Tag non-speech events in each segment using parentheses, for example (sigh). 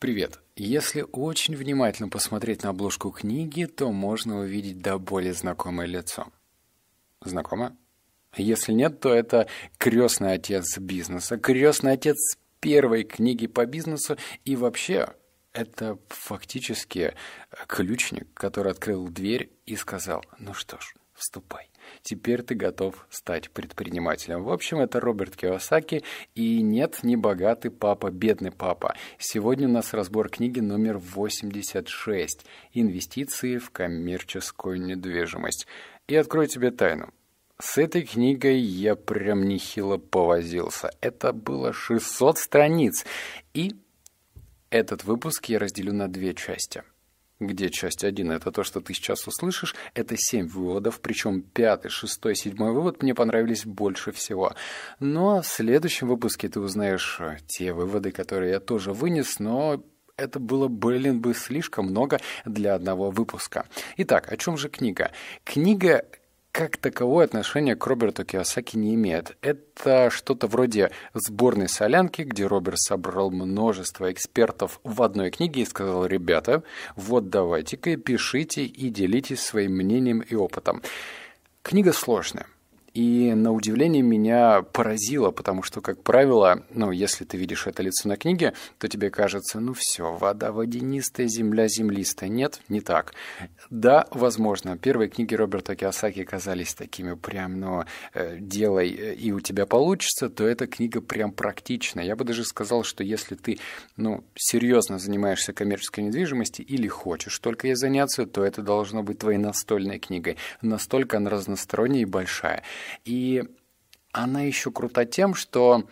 Привет! Если очень внимательно посмотреть на обложку книги, то можно увидеть до боли знакомое лицо. Знакомо? Если нет, то это крестный отец бизнеса, крестный отец первой книги по бизнесу и вообще это фактически ключник, который открыл дверь и сказал, ну что ж, вступай. Теперь ты готов стать предпринимателем. В общем, это Роберт Киосаки и нет, не богатый папа, бедный папа. Сегодня у нас разбор книги номер 86 «Инвестиции в коммерческую недвижимость». И открою тебе тайну. С этой книгой я прям нехило повозился. Это было 600 страниц. И этот выпуск я разделю на две части – где часть 1 – это то, что ты сейчас услышишь, это 7 выводов, причем 5, 6, 7 вывод мне понравились больше всего. Но ну, а в следующем выпуске ты узнаешь э, те выводы, которые я тоже вынес, но это было, блин, бы слишком много для одного выпуска. Итак, о чем же книга? Книга как таковое отношение к Роберту Киосаки не имеет. Это что-то вроде сборной солянки, где Роберт собрал множество экспертов в одной книге и сказал, ребята, вот давайте-ка пишите и делитесь своим мнением и опытом. Книга сложная. И на удивление меня поразило, потому что, как правило, ну, если ты видишь это лицо на книге, то тебе кажется, ну все, вода водянистая, земля землистая. Нет, не так. Да, возможно, первые книги Роберта Киосаки казались такими прям, ну, э, делай, и у тебя получится, то эта книга прям практичная. Я бы даже сказал, что если ты, ну, серьезно занимаешься коммерческой недвижимостью или хочешь только ей заняться, то это должно быть твоей настольной книгой. Настолько она разносторонняя и большая. И она еще крута тем, что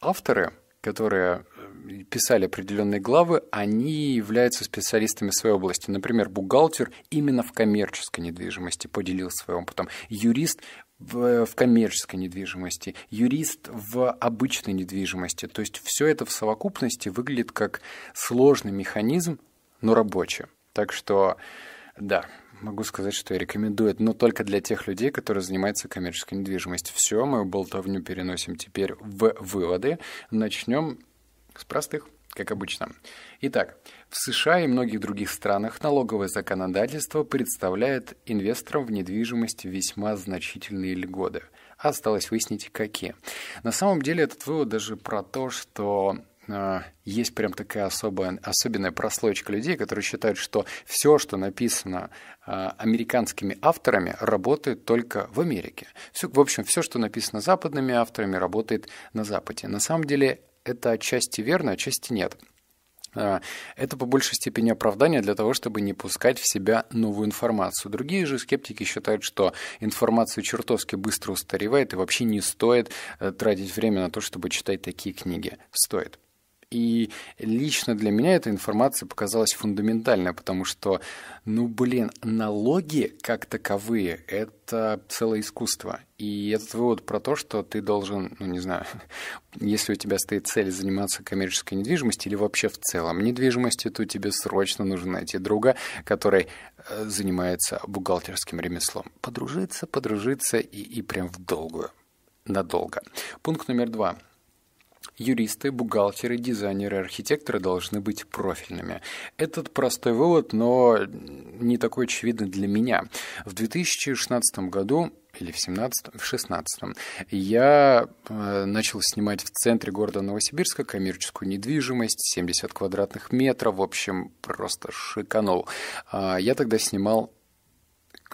авторы, которые э, писали определенные главы, они являются специалистами своей области. Например, бухгалтер именно в коммерческой недвижимости поделил своим опытом. Юрист в, э, в коммерческой недвижимости, юрист в обычной недвижимости. То есть все это в совокупности выглядит как сложный механизм, но рабочий. Так что, да, могу сказать, что я рекомендую но ну, только для тех людей, которые занимаются коммерческой недвижимостью. Все, мою болтовню переносим теперь в выводы. Начнем с простых как обычно. Итак, в США и многих других странах налоговое законодательство представляет инвесторам в недвижимость весьма значительные льготы. Осталось выяснить, какие. На самом деле этот вывод даже про то, что есть прям такая особая, особенная прослойка людей, которые считают, что все, что написано а, американскими авторами, работает только в Америке. Все, в общем, все, что написано западными авторами, работает на Западе. На самом деле это отчасти верно, отчасти нет. А, это по большей степени оправдание для того, чтобы не пускать в себя новую информацию. Другие же скептики считают, что информация чертовски быстро устаревает и вообще не стоит э, тратить время на то, чтобы читать такие книги. Стоит. И лично для меня эта информация показалась фундаментальной, потому что, ну блин, налоги как таковые – это целое искусство. И этот вывод про то, что ты должен, ну не знаю, (laughs) если у тебя стоит цель заниматься коммерческой недвижимостью или вообще в целом недвижимостью, то тебе срочно нужно найти друга, который э, занимается бухгалтерским ремеслом. Подружиться, подружиться и, и прям в долгую, надолго. Пункт номер два – юристы, бухгалтеры, дизайнеры, архитекторы должны быть профильными. Этот простой вывод, но не такой очевидный для меня. В 2016 году или в 17 в 16 я э, начал снимать в центре города Новосибирска коммерческую недвижимость, 70 квадратных метров, в общем, просто шиканул. Э, я тогда снимал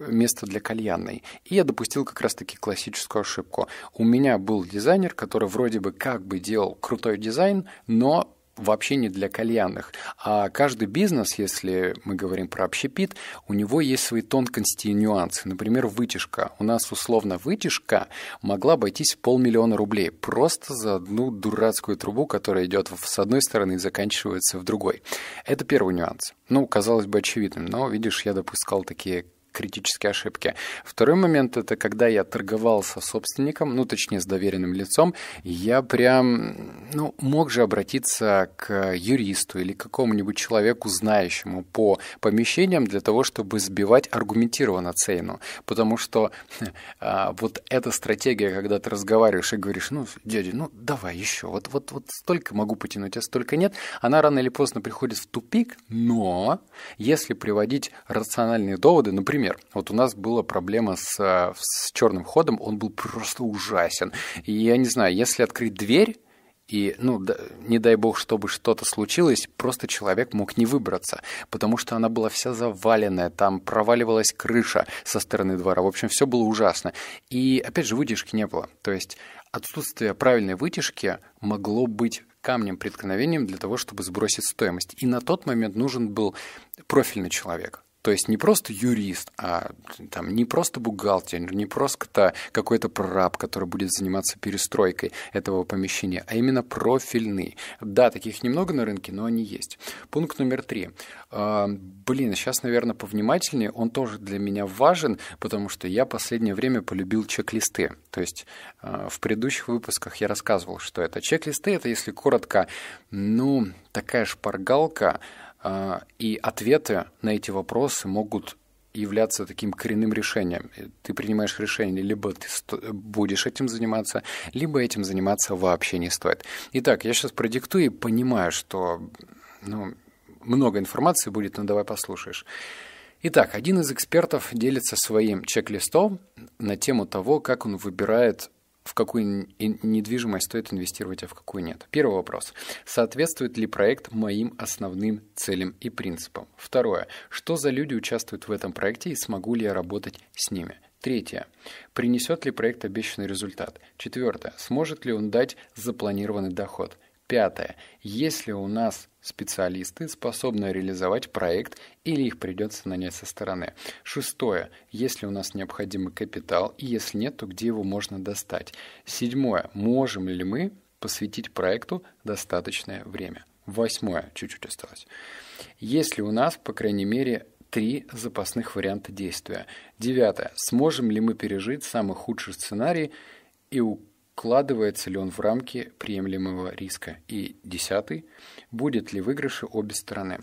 место для кальянной. И я допустил как раз-таки классическую ошибку. У меня был дизайнер, который вроде бы как бы делал крутой дизайн, но вообще не для кальянных. А каждый бизнес, если мы говорим про общепит, у него есть свои тонкости и нюансы. Например, вытяжка. У нас условно вытяжка могла обойтись в полмиллиона рублей просто за одну дурацкую трубу, которая идет с одной стороны и заканчивается в другой. Это первый нюанс. Ну, казалось бы, очевидным, но, видишь, я допускал такие критические ошибки. Второй момент – это когда я торговался со собственником, ну, точнее, с доверенным лицом, я прям, ну, мог же обратиться к юристу или какому-нибудь человеку, знающему по помещениям, для того, чтобы сбивать аргументированно цену. Потому что (laughs) а, вот эта стратегия, когда ты разговариваешь и говоришь, ну, дядя, ну, давай еще, вот, вот, вот столько могу потянуть, а столько нет, она рано или поздно приходит в тупик, но если приводить рациональные доводы, например, Например, вот у нас была проблема с, э, с черным ходом, он был просто ужасен. И я не знаю, если открыть дверь, и, ну, да, не дай бог, чтобы что-то случилось, просто человек мог не выбраться, потому что она была вся заваленная, там проваливалась крыша со стороны двора. В общем, все было ужасно. И, опять же, вытяжки не было. То есть отсутствие правильной вытяжки могло быть камнем преткновением для того, чтобы сбросить стоимость. И на тот момент нужен был профильный человек то есть не просто юрист, а там не просто бухгалтер, не просто какой-то прораб, который будет заниматься перестройкой этого помещения, а именно профильный. Да, таких немного на рынке, но они есть. Пункт номер три. А, блин, сейчас, наверное, повнимательнее. Он тоже для меня важен, потому что я последнее время полюбил чек-листы. То есть а, в предыдущих выпусках я рассказывал, что это чек-листы. Это, если коротко, ну, такая шпаргалка, а, и ответы на эти вопросы могут являться таким коренным решением. Ты принимаешь решение, либо ты будешь этим заниматься, либо этим заниматься вообще не стоит. Итак, я сейчас продиктую и понимаю, что ну, много информации будет, но давай послушаешь. Итак, один из экспертов делится своим чек-листом на тему того, как он выбирает в какую недвижимость стоит инвестировать, а в какую нет. Первый вопрос. Соответствует ли проект моим основным целям и принципам? Второе. Что за люди участвуют в этом проекте и смогу ли я работать с ними? Третье. Принесет ли проект обещанный результат? Четвертое. Сможет ли он дать запланированный доход? Пятое. Если у нас специалисты, способны реализовать проект или их придется нанять со стороны. Шестое. Если у нас необходимый капитал, и если нет, то где его можно достать. Седьмое. Можем ли мы посвятить проекту достаточное время? Восьмое. Чуть-чуть осталось. Если у нас, по крайней мере, три запасных варианта действия. Девятое. Сможем ли мы пережить самый худший сценарий и у вкладывается ли он в рамки приемлемого риска. И десятый, будет ли выигрыши обе стороны.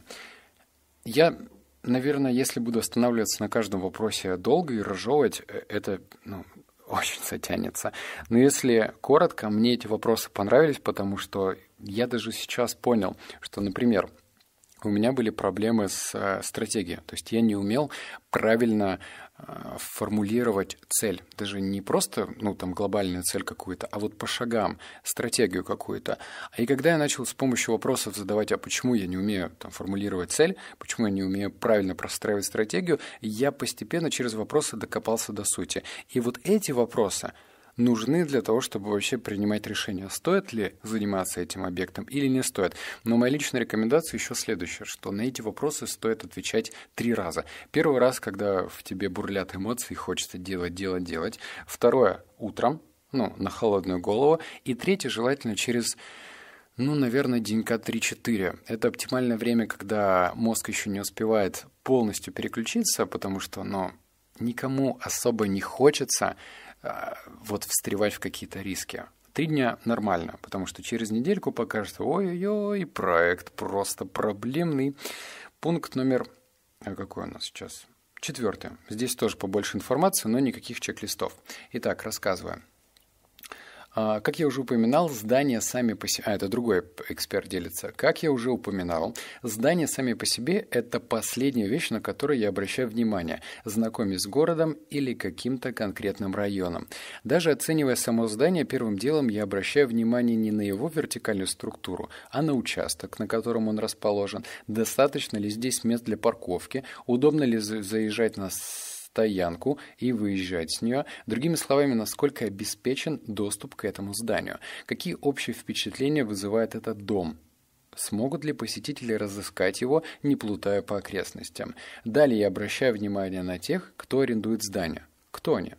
Я, наверное, если буду останавливаться на каждом вопросе долго и разжевывать, э, это ну, (laughs) очень затянется. Но если коротко, мне эти вопросы понравились, потому что я даже сейчас понял, что, например, у меня были проблемы с э, стратегией. То есть я не умел правильно Э, формулировать цель, даже не просто, ну, там, глобальную цель какую-то, а вот по шагам, стратегию какую-то. И когда я начал с помощью вопросов задавать, а почему я не умею там, формулировать цель, почему я не умею правильно простраивать стратегию, я постепенно через вопросы докопался до сути. И вот эти вопросы – нужны для того, чтобы вообще принимать решение, стоит ли заниматься этим объектом или не стоит. Но моя личная рекомендация еще следующая, что на эти вопросы стоит отвечать три раза. Первый раз, когда в тебе бурлят эмоции, хочется делать, делать, делать. Второе – утром, ну, на холодную голову. И третье – желательно через ну, наверное, денька 3-4. Это оптимальное время, когда мозг еще не успевает полностью переключиться, потому что, ну, никому особо не хочется Э, вот встревать в какие-то риски. Три дня нормально, потому что через недельку покажется, ой-ой-ой, проект просто проблемный. Пункт номер... А какой у нас сейчас? Четвертый. Здесь тоже побольше информации, но никаких чек-листов. Итак, рассказываем. А, как я уже упоминал, здания сами по себе... А, это другой эксперт делится. Как я уже упоминал, здания сами по себе – это последняя вещь, на которую я обращаю внимание, знакомясь с городом или каким-то конкретным районом. Даже оценивая само здание, первым делом я обращаю внимание не на его вертикальную структуру, а на участок, на котором он расположен. Достаточно ли здесь мест для парковки? Удобно ли заезжать на стоянку и выезжать с нее. Другими словами, насколько обеспечен доступ к этому зданию. Какие общие впечатления вызывает этот дом? Смогут ли посетители разыскать его, не плутая по окрестностям? Далее я обращаю внимание на тех, кто арендует здание. Кто они?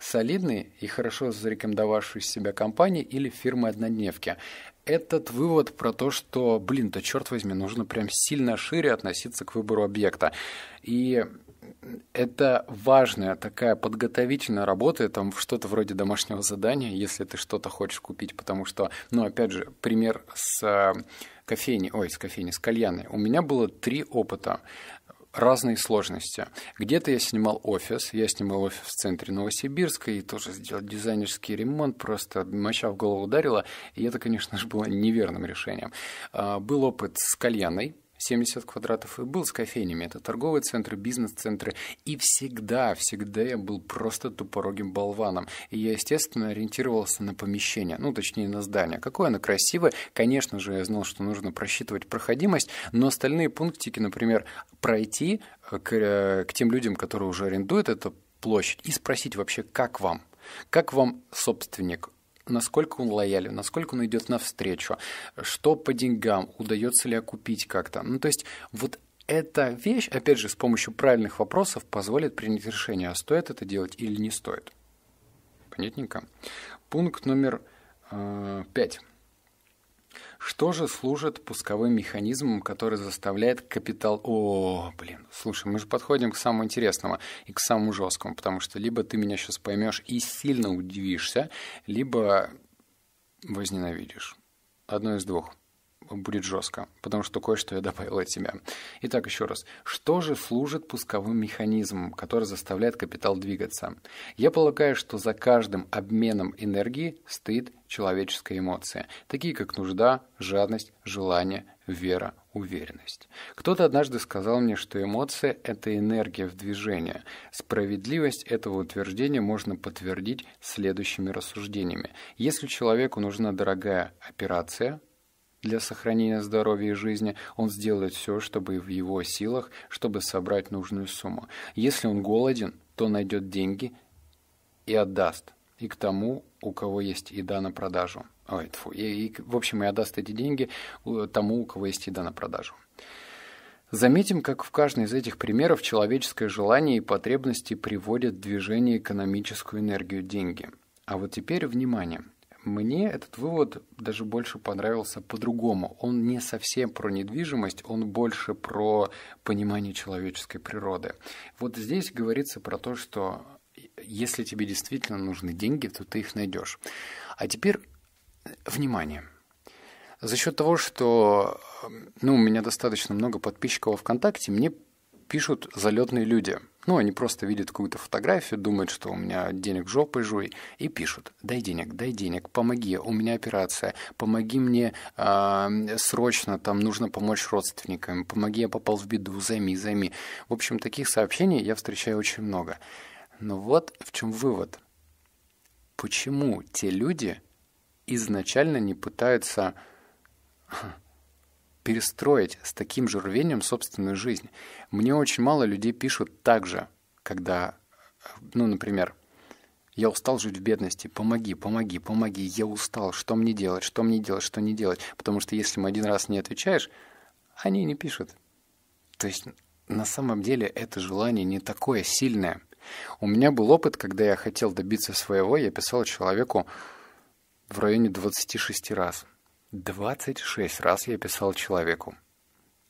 солидные и хорошо зарекомендовавшие себя компании или фирмы-однодневки. Этот вывод про то, что, блин, да черт возьми, нужно прям сильно шире относиться к выбору объекта. И это важная такая подготовительная работа, там что-то вроде домашнего задания, если ты что-то хочешь купить, потому что, ну, опять же, пример с э, кофейни, ой, с кофейни, с кальяной. У меня было три опыта разной сложности. Где-то я снимал офис, я снимал офис в центре Новосибирска и тоже сделал дизайнерский ремонт, просто моча в голову ударила, и это, конечно же, было неверным решением. Э, был опыт с кальяной, 70 квадратов и был с кофейнями. Это торговые центры, бизнес-центры. И всегда, всегда я был просто тупорогим болваном. И я, естественно, ориентировался на помещение, ну, точнее, на здание. Какое оно красивое. Конечно же, я знал, что нужно просчитывать проходимость, но остальные пунктики, например, пройти э, к, э, к тем людям, которые уже арендуют эту площадь, и спросить вообще, как вам? Как вам собственник? насколько он лоялен, насколько он идет навстречу, что по деньгам, удается ли окупить как-то. Ну, то есть вот эта вещь, опять же, с помощью правильных вопросов позволит принять решение, а стоит это делать или не стоит. Понятненько. Пункт номер э, пять. Что же служит пусковым механизмом, который заставляет капитал... О, блин, слушай, мы же подходим к самому интересному и к самому жесткому, потому что либо ты меня сейчас поймешь и сильно удивишься, либо возненавидишь. Одно из двух будет жестко, потому что кое-что я добавил от себя. Итак, еще раз. Что же служит пусковым механизмом, который заставляет капитал двигаться? Я полагаю, что за каждым обменом энергии стоит человеческая эмоция, такие как нужда, жадность, желание, вера, уверенность. Кто-то однажды сказал мне, что эмоция – это энергия в движении. Справедливость этого утверждения можно подтвердить следующими рассуждениями. Если человеку нужна дорогая операция – для сохранения здоровья и жизни он сделает все, чтобы в его силах, чтобы собрать нужную сумму. Если он голоден, то найдет деньги и отдаст. И к тому, у кого есть еда на продажу. Ой, тьфу. И, и, в общем, и отдаст эти деньги тому, у кого есть еда на продажу. Заметим, как в каждом из этих примеров человеческое желание и потребности приводят в движение экономическую энергию деньги. А вот теперь внимание – мне этот вывод даже больше понравился по-другому. Он не совсем про недвижимость, он больше про понимание человеческой природы. Вот здесь говорится про то, что если тебе действительно нужны деньги, то ты их найдешь. А теперь э, внимание. За счет того, что э, ну, у меня достаточно много подписчиков ВКонтакте, мне пишут залетные люди – ну, они просто видят какую-то фотографию, думают, что у меня денег жопой жуй, и пишут, дай денег, дай денег, помоги, у меня операция, помоги мне э, срочно, там нужно помочь родственникам, помоги, я попал в беду, займи, займи. В общем, таких сообщений я встречаю очень много. Но вот в чем вывод. Почему те люди изначально не пытаются перестроить с таким же рвением собственную жизнь. Мне очень мало людей пишут так же, когда, ну, например, я устал жить в бедности. Помоги, помоги, помоги. Я устал. Что мне делать? Что мне делать? Что не делать? Потому что если мы один раз не отвечаешь, они не пишут. То есть на самом деле это желание не такое сильное. У меня был опыт, когда я хотел добиться своего, я писал человеку в районе 26 раз – 26 раз я писал человеку.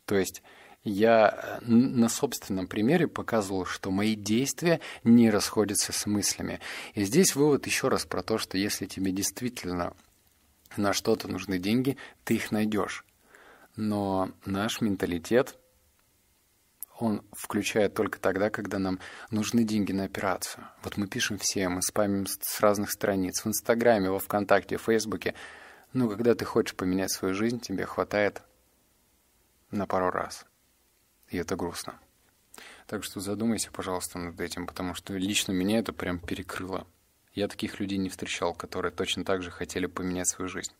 То есть я э, на собственном примере показывал, что мои действия не расходятся с мыслями. И здесь вывод еще раз про то, что если тебе действительно на что-то нужны деньги, ты их найдешь. Но наш менталитет, он включает только тогда, когда нам нужны деньги на операцию. Вот мы пишем все, мы спамим с разных страниц, в Инстаграме, во Вконтакте, в Фейсбуке – но когда ты хочешь поменять свою жизнь, тебе хватает на пару раз. И это грустно. Так что задумайся, пожалуйста, над этим, потому что лично меня это прям перекрыло. Я таких людей не встречал, которые точно так же хотели поменять свою жизнь.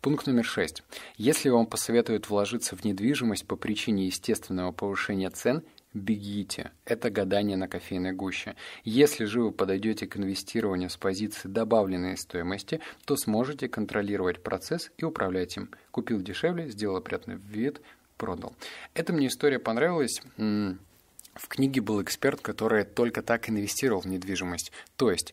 Пункт номер шесть. Если вам посоветуют вложиться в недвижимость по причине естественного повышения цен, бегите. Это гадание на кофейной гуще. Если же вы подойдете к инвестированию с позиции добавленной стоимости, то сможете контролировать процесс и управлять им. Купил дешевле, сделал опрятный вид, продал. Эта мне история понравилась. В книге был эксперт, который только так инвестировал в недвижимость. То есть,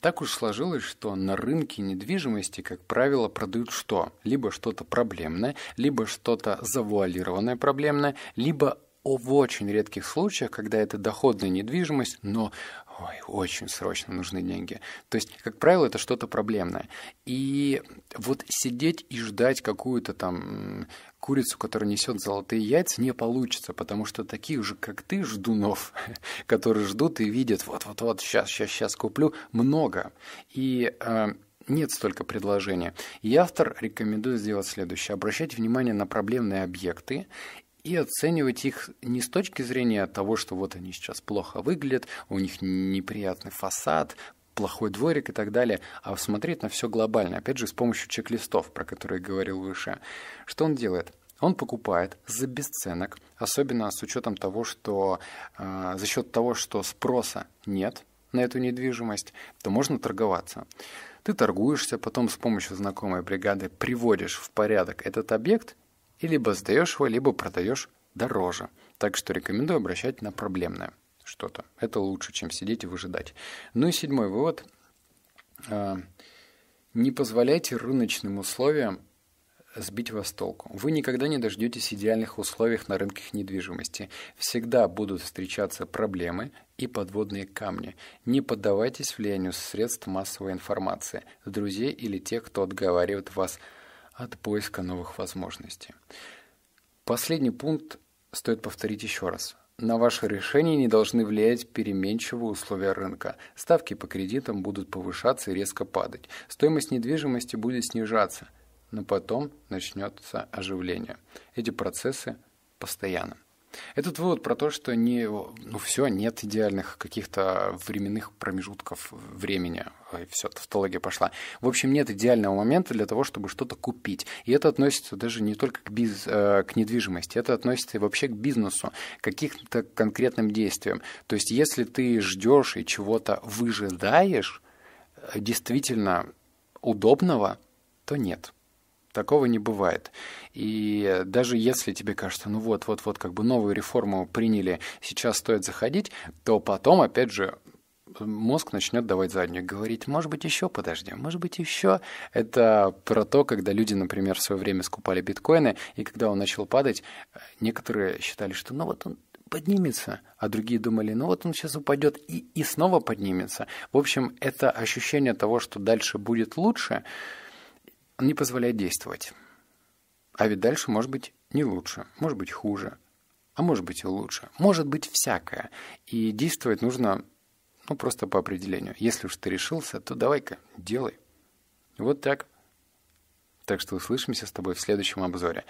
так уж сложилось, что на рынке недвижимости, как правило, продают что? Либо что-то проблемное, либо что-то завуалированное проблемное, либо в очень редких случаях, когда это доходная недвижимость, но ой, очень срочно нужны деньги. То есть, как правило, это что-то проблемное. И вот сидеть и ждать какую-то там курицу, которая несет золотые яйца, не получится, потому что таких же, как ты, ждунов, (laughs) которые ждут и видят, вот-вот-вот, сейчас, сейчас, сейчас куплю, много. И э, нет столько предложений. И автор рекомендует сделать следующее. Обращать внимание на проблемные объекты и оценивать их не с точки зрения того, что вот они сейчас плохо выглядят, у них неприятный фасад, плохой дворик и так далее, а смотреть на все глобально, опять же, с помощью чек-листов, про которые говорил выше. Что он делает? Он покупает за бесценок, особенно с учетом того, что э, за счет того, что спроса нет на эту недвижимость, то можно торговаться. Ты торгуешься, потом с помощью знакомой бригады приводишь в порядок этот объект и либо сдаешь его, либо продаешь дороже. Так что рекомендую обращать на проблемное что-то. Это лучше, чем сидеть и выжидать. Ну и седьмой вывод. А, не позволяйте рыночным условиям сбить вас толку. Вы никогда не дождетесь идеальных условий на рынке недвижимости. Всегда будут встречаться проблемы и подводные камни. Не поддавайтесь влиянию средств массовой информации, друзей или тех, кто отговаривает вас от поиска новых возможностей. Последний пункт стоит повторить еще раз. На ваше решение не должны влиять переменчивые условия рынка. Ставки по кредитам будут повышаться и резко падать. Стоимость недвижимости будет снижаться, но потом начнется оживление. Эти процессы постоянны. Этот вывод про то, что не, ну все, нет идеальных каких-то временных промежутков времени. Ой, все, тавтология пошла. В общем, нет идеального момента для того, чтобы что-то купить. И это относится даже не только к, биз, э, к недвижимости, это относится и вообще к бизнесу, к каким-то конкретным действиям. То есть, если ты ждешь и чего-то выжидаешь, э, действительно удобного, то нет. Такого не бывает. И даже если тебе кажется, ну вот, вот, вот, как бы новую реформу приняли, сейчас стоит заходить, то потом, опять же, мозг начнет давать заднюю, говорить, может быть, еще подождем, может быть, еще. Это про то, когда люди, например, в свое время скупали биткоины, и когда он начал падать, некоторые считали, что ну вот он поднимется, а другие думали, ну вот он сейчас упадет и, и снова поднимется. В общем, это ощущение того, что дальше будет лучше – не позволяет действовать. А ведь дальше может быть не лучше, может быть хуже, а может быть и лучше. Может быть всякое. И действовать нужно, ну, просто по определению. Если уж ты решился, то давай-ка, делай. Вот так. Так что услышимся с тобой в следующем обзоре.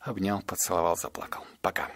Обнял, поцеловал, заплакал. Пока.